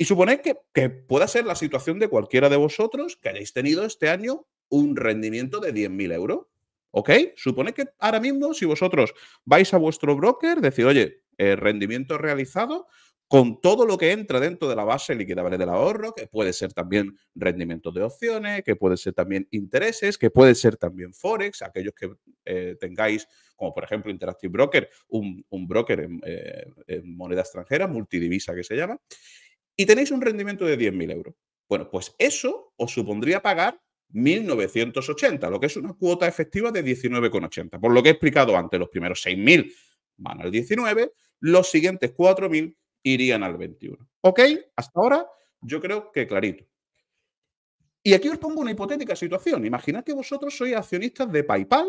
Y suponéis que, pueda ser la situación de cualquiera de vosotros que hayáis tenido este año un rendimiento de 10.000 euros. ¿Ok? Supone que ahora mismo, si vosotros vais a vuestro broker, decir, oye, eh, rendimiento realizado con todo lo que entra dentro de la base liquidable del ahorro, que puede ser también rendimiento de opciones, que puede ser también intereses, que puede ser también Forex, aquellos que eh, tengáis, como por ejemplo Interactive Broker, un, broker eh, en moneda extranjera, multidivisa que se llama, y tenéis un rendimiento de 10.000 euros. Bueno, pues eso os supondría pagar 1.980, lo que es una cuota efectiva de 19,80. Por lo que he explicado antes, los primeros 6.000 van al 19, los siguientes 4.000 irían al 21. ¿Ok? Hasta ahora yo creo que clarito. Y aquí os pongo una hipotética situación. Imaginad que vosotros sois accionistas de PayPal,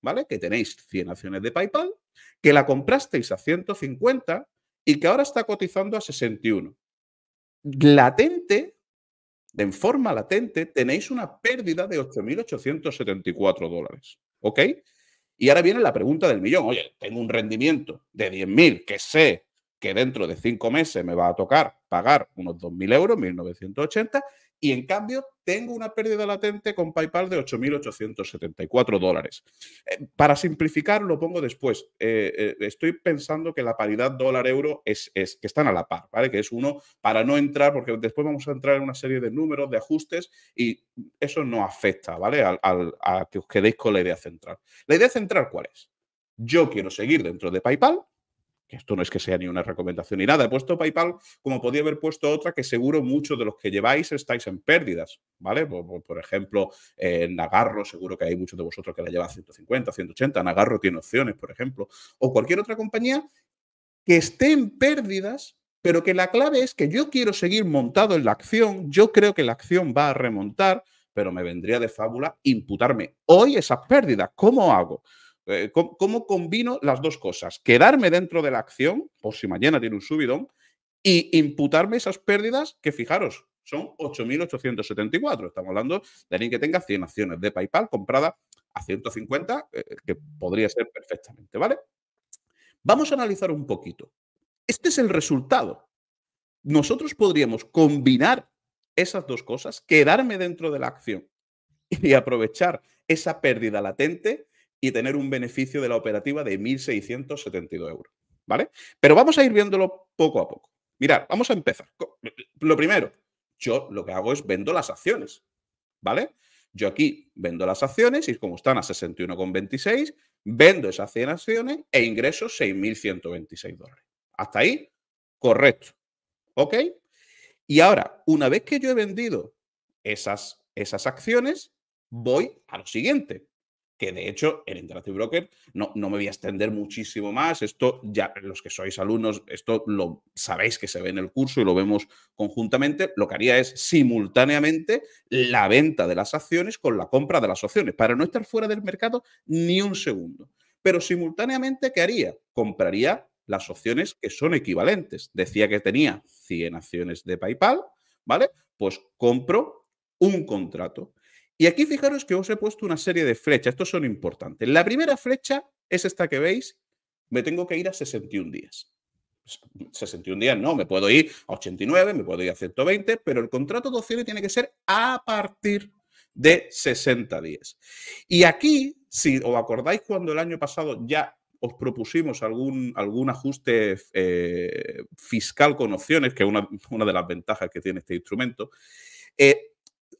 ¿vale? Que tenéis 100 acciones de PayPal, que la comprasteis a 150 y que ahora está cotizando a 61 latente, en forma latente, tenéis una pérdida de 8.874 dólares. ¿Ok? Y ahora viene la pregunta del millón. Oye, tengo un rendimiento de 10.000 que sé que dentro de cinco meses me va a tocar pagar unos 2.000 euros, 1.980, y en cambio tengo una pérdida latente con PayPal de 8.874 dólares. Eh, para simplificar, lo pongo después. Eh, eh, estoy pensando que la paridad dólar-euro es, que están a la par, ¿vale? Que es uno para no entrar, porque después vamos a entrar en una serie de números, de ajustes, y eso no afecta, ¿vale? Al, a que os quedéis con la idea central. ¿La idea central cuál es? Yo quiero seguir dentro de PayPal, que esto no es que sea ni una recomendación ni nada, he puesto PayPal como podía haber puesto otra que seguro muchos de los que lleváis estáis en pérdidas, ¿vale? Por, ejemplo, eh, Nagarro, seguro que hay muchos de vosotros que la a 150, 180, Nagarro tiene opciones, por ejemplo, o cualquier otra compañía que esté en pérdidas, pero que la clave es que yo quiero seguir montado en la acción, yo creo que la acción va a remontar, pero me vendría de fábula imputarme hoy esas pérdidas, ¿cómo hago? Eh, ¿cómo, combino las dos cosas? Quedarme dentro de la acción, por si mañana tiene un subidón, y imputarme esas pérdidas que, fijaros, son 8.874. Estamos hablando de alguien que tenga 100 acciones de PayPal comprada a 150, eh, que podría ser perfectamente, ¿vale? Vamos a analizar un poquito. Este es el resultado. Nosotros podríamos combinar esas dos cosas, quedarme dentro de la acción y aprovechar esa pérdida latente y tener un beneficio de la operativa de 1.672 euros. ¿Vale? Pero vamos a ir viéndolo poco a poco. Mirad, vamos a empezar. Eh, lo primero, yo lo que hago es vendo las acciones. ¿Vale? Yo aquí vendo las acciones y como están a 61,26, vendo esas 100 acciones e ingreso 6.126 dólares. Hasta ahí, correcto. ¿Ok? Y ahora, una vez que yo he vendido esas, esas acciones, voy a lo siguiente que de hecho el Interactive Broker, no, no me voy a extender muchísimo más, esto ya los que sois alumnos, esto lo sabéis que se ve en el curso y lo vemos conjuntamente, lo que haría es simultáneamente la venta de las acciones con la compra de las opciones, para no estar fuera del mercado ni un segundo. Pero simultáneamente, ¿qué haría? Compraría las opciones que son equivalentes. Decía que tenía 100 acciones de PayPal, ¿vale? Pues compro un contrato y aquí fijaros que os he puesto una serie de flechas, estos son importantes. La primera flecha es esta que veis, me tengo que ir a 61 días. 61 días no, me puedo ir a 89, me puedo ir a 120, pero el contrato de opciones tiene que ser a partir de 60 días. Y aquí, si os acordáis cuando el año pasado ya os propusimos algún, algún ajuste eh, fiscal con opciones, que es una, de las ventajas que tiene este instrumento, eh,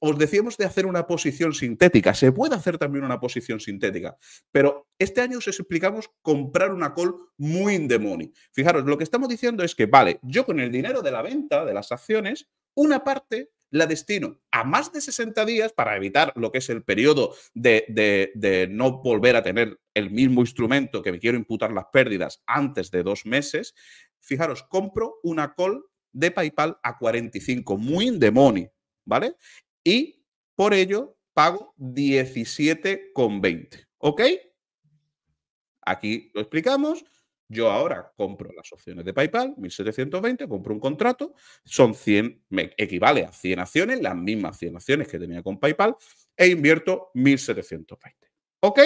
os decíamos de hacer una posición sintética. Se puede hacer también una posición sintética, pero este año os explicamos comprar una call muy in the money. Fijaros, lo que estamos diciendo es que, vale, yo con el dinero de la venta de las acciones, una parte la destino a más de 60 días para evitar lo que es el periodo de, no volver a tener el mismo instrumento que me quiero imputar las pérdidas antes de dos meses. Fijaros, compro una call de PayPal a 45, muy in the money, ¿vale? y por ello pago 17,20. ¿Ok? Aquí lo explicamos. Yo ahora compro las opciones de PayPal, 1720, compro un contrato, son 100, me equivale a 100 acciones, las mismas 100 acciones que tenía con PayPal, e invierto 1720. ¿Ok?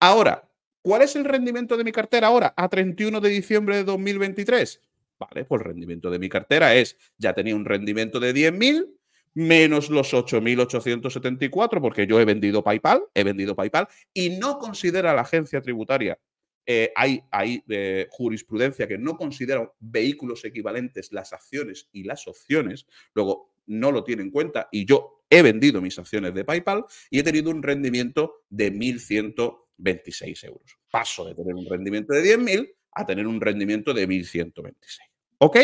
Ahora, ¿cuál es el rendimiento de mi cartera ahora, a 31 de diciembre de 2023? Vale, pues el rendimiento de mi cartera es, ya tenía un rendimiento de 10.000, menos los 8.874, porque yo he vendido PayPal, he vendido PayPal, y no considera la agencia tributaria, eh, hay, hay eh, jurisprudencia que no considera vehículos equivalentes las acciones y las opciones, luego no lo tiene en cuenta, y yo he vendido mis acciones de PayPal y he tenido un rendimiento de 1.126 euros. Paso de tener un rendimiento de 10.000 a tener un rendimiento de 1.126. ¿Ok?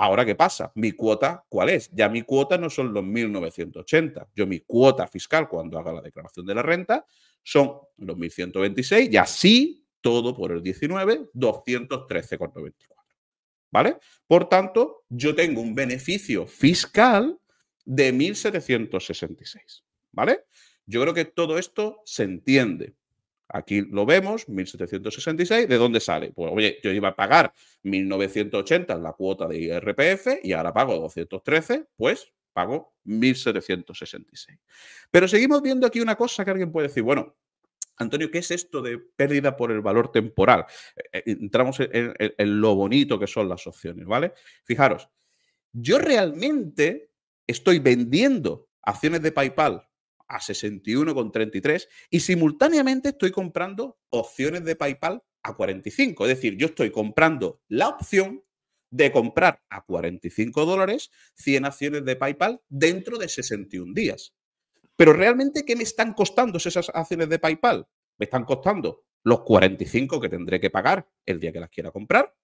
Ahora, ¿qué pasa? ¿Mi cuota cuál es? Ya mi cuota no son los 1.980. Yo mi cuota fiscal cuando haga la declaración de la renta son los 1.126 y así todo por el 19, 213,94. ¿Vale? Por tanto, yo tengo un beneficio fiscal de 1.766. ¿Vale? Yo creo que todo esto se entiende. Aquí lo vemos, 1766. ¿De dónde sale? Pues oye, yo iba a pagar 1980 en la cuota de IRPF y ahora pago 213, pues pago 1766. Pero seguimos viendo aquí una cosa que alguien puede decir, bueno, Antonio, ¿qué es esto de pérdida por el valor temporal? Eh, eh, entramos en lo bonito que son las opciones, ¿vale? Fijaros, yo realmente estoy vendiendo acciones de PayPal a 61,33 y simultáneamente estoy comprando opciones de PayPal a 45. Es decir, yo estoy comprando la opción de comprar a 45 dólares 100 acciones de PayPal dentro de 61 días. Pero realmente, ¿qué me están costando esas acciones de PayPal? Me están costando los 45 que tendré que pagar el día que las quiera comprar,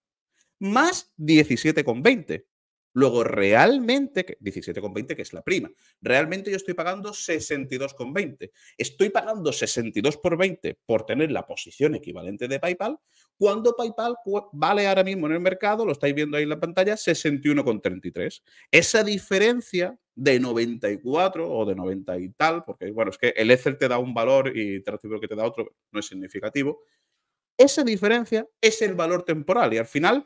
más 17,20. Luego, realmente, 17,20 que es la prima, realmente yo estoy pagando 62,20. Estoy pagando 62 por 20 por tener la posición equivalente de PayPal, cuando PayPal vale ahora mismo en el mercado, lo estáis viendo ahí en la pantalla, 61,33. Esa diferencia de 94 o de 90 y tal, porque bueno, es que el Ether te da un valor y te recibo que te da otro, no es significativo. Esa diferencia es el valor temporal y al final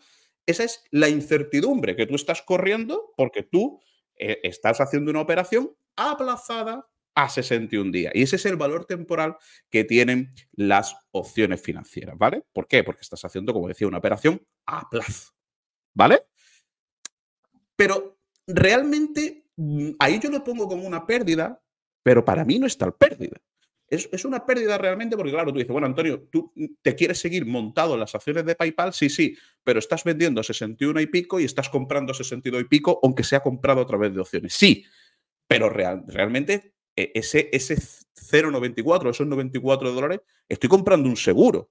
esa es la incertidumbre que tú estás corriendo porque tú eh, estás haciendo una operación aplazada a 61 días. Y ese es el valor temporal que tienen las opciones financieras, ¿vale? ¿Por qué? Porque estás haciendo, como decía, una operación a plazo, ¿vale? Pero realmente mm, ahí yo lo pongo como una pérdida, pero para mí no es tal pérdida. Es, una pérdida realmente porque, claro, tú dices, bueno, Antonio, ¿tú te quieres seguir montado en las acciones de PayPal? Sí, sí, pero estás vendiendo 61 y pico y estás comprando a 62 y pico, aunque sea comprado a través de opciones. Sí, pero realmente e, ese, ese 0,94, esos 94 dólares, estoy comprando un seguro.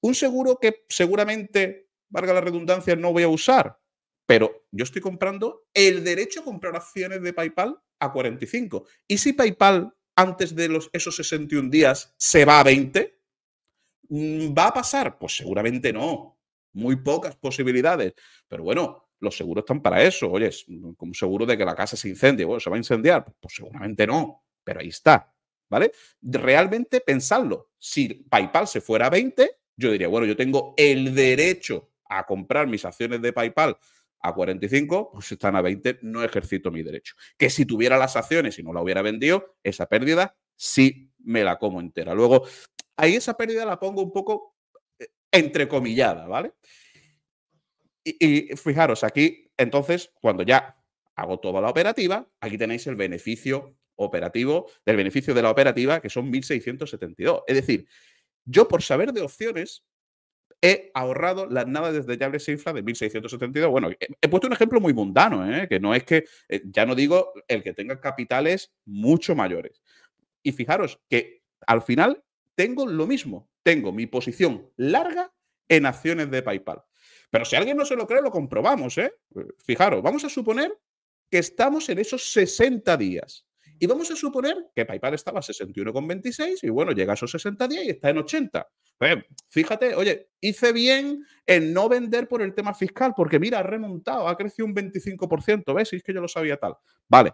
Un seguro que seguramente, valga la redundancia, no voy a usar, pero yo estoy comprando el derecho a comprar acciones de PayPal a 45. Y si PayPal antes de los, esos 61 días se va a 20? Mm, ¿Va a pasar? Pues seguramente no. Muy pocas posibilidades. Pero bueno, los seguros están para eso. Oye, como seguro de que la casa se incendie. Bueno, ¿se va a incendiar? Pues seguramente no. Pero ahí está. ¿Vale? Realmente pensadlo. Si PayPal se fuera a 20, yo diría, bueno, yo tengo el derecho a comprar mis acciones de PayPal a 45, pues están a 20, no ejercito mi derecho. Que si tuviera las acciones y no la hubiera vendido, esa pérdida sí me la como entera. Luego, ahí esa pérdida la pongo un poco eh, entrecomillada, ¿vale? Y, y fijaros, aquí, entonces, cuando ya hago toda la operativa, aquí tenéis el beneficio operativo, del beneficio de la operativa, que son 1.672. Es decir, yo por saber de opciones, he ahorrado las nada desdeñables Infla de 1672. Bueno, he, puesto un ejemplo muy mundano, ¿eh? que no es que, eh, ya no digo el que tenga capitales mucho mayores. Y fijaros que al final tengo lo mismo, tengo mi posición larga en acciones de PayPal. Pero si alguien no se lo cree, lo comprobamos, ¿eh? Fijaros, vamos a suponer que estamos en esos 60 días. Y vamos a suponer que PayPal estaba a 61,26 y bueno, llega a esos 60 días y está en 80. Pues, fíjate, oye, hice bien en no vender por el tema fiscal, porque mira, ha remontado, ha crecido un 25%, ¿ves? Y es que yo lo sabía tal. Vale,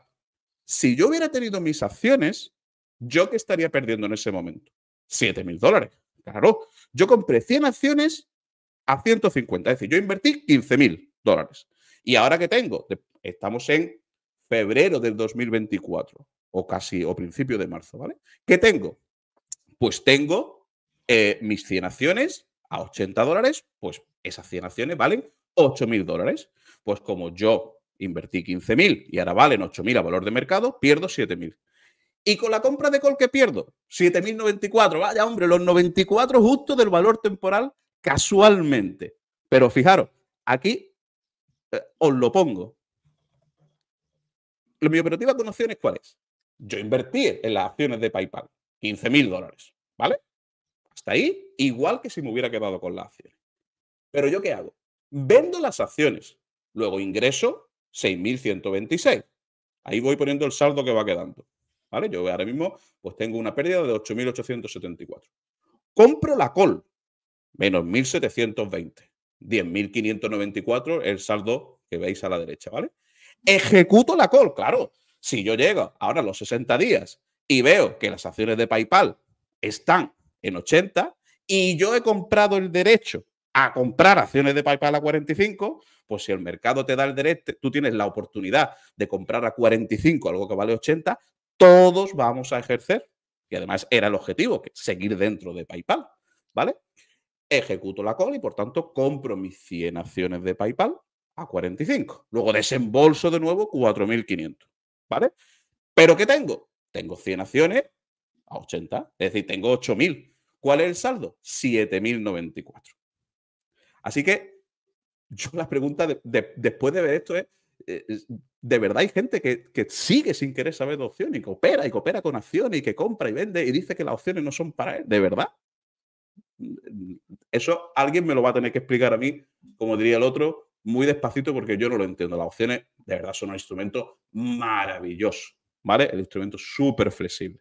si yo hubiera tenido mis acciones, ¿yo qué estaría perdiendo en ese momento? 7 mil dólares. Claro, yo compré 100 acciones a 150, es decir, yo invertí 15 mil dólares. Y ahora que tengo, estamos en febrero del 2024, o casi, o principio de marzo, ¿vale? ¿Qué tengo? Pues tengo eh, mis 100 acciones a 80 dólares, pues esas 100 acciones valen 8.000 dólares. Pues como yo invertí 15.000 y ahora valen 8.000 a valor de mercado, pierdo 7.000. Y con la compra de col que pierdo, 7.094, vaya hombre, los 94 justo del valor temporal casualmente. Pero fijaros, aquí eh, os lo pongo mi operativa con acciones ¿cuál es? Yo invertí en las acciones de PayPal, 15 mil dólares, ¿vale? Hasta ahí, igual que si me hubiera quedado con las acciones. Pero yo qué hago? Vendo las acciones, luego ingreso 6.126. Ahí voy poniendo el saldo que va quedando. ¿Vale? Yo ahora mismo pues tengo una pérdida de 8.874. Compro la col, menos 1.720. 10.594 el saldo que veis a la derecha, ¿vale? ejecuto la call. Claro, si yo llego ahora a los 60 días y veo que las acciones de PayPal están en 80 y yo he comprado el derecho a comprar acciones de PayPal a 45, pues si el mercado te da el derecho, tú tienes la oportunidad de comprar a 45 algo que vale 80, todos vamos a ejercer. Y además era el objetivo, que seguir dentro de PayPal, ¿vale? Ejecuto la call y por tanto compro mis 100 acciones de PayPal a 45. Luego desembolso de nuevo 4.500, ¿vale? ¿Pero qué tengo? Tengo 100 acciones a 80, es decir, tengo 8.000. ¿Cuál es el saldo? 7.094. Así que yo la pregunta después de ver esto es, eh, de verdad hay gente que, sigue sin querer saber de opciones y que opera y coopera con acciones y que compra y vende y dice que las opciones no son para él, ¿de verdad? Mm, mm, eso alguien me lo va a tener que explicar a mí, como diría el otro, muy despacito porque yo no lo entiendo. Las opciones de verdad son un instrumento maravilloso, ¿vale? El instrumento súper flexible.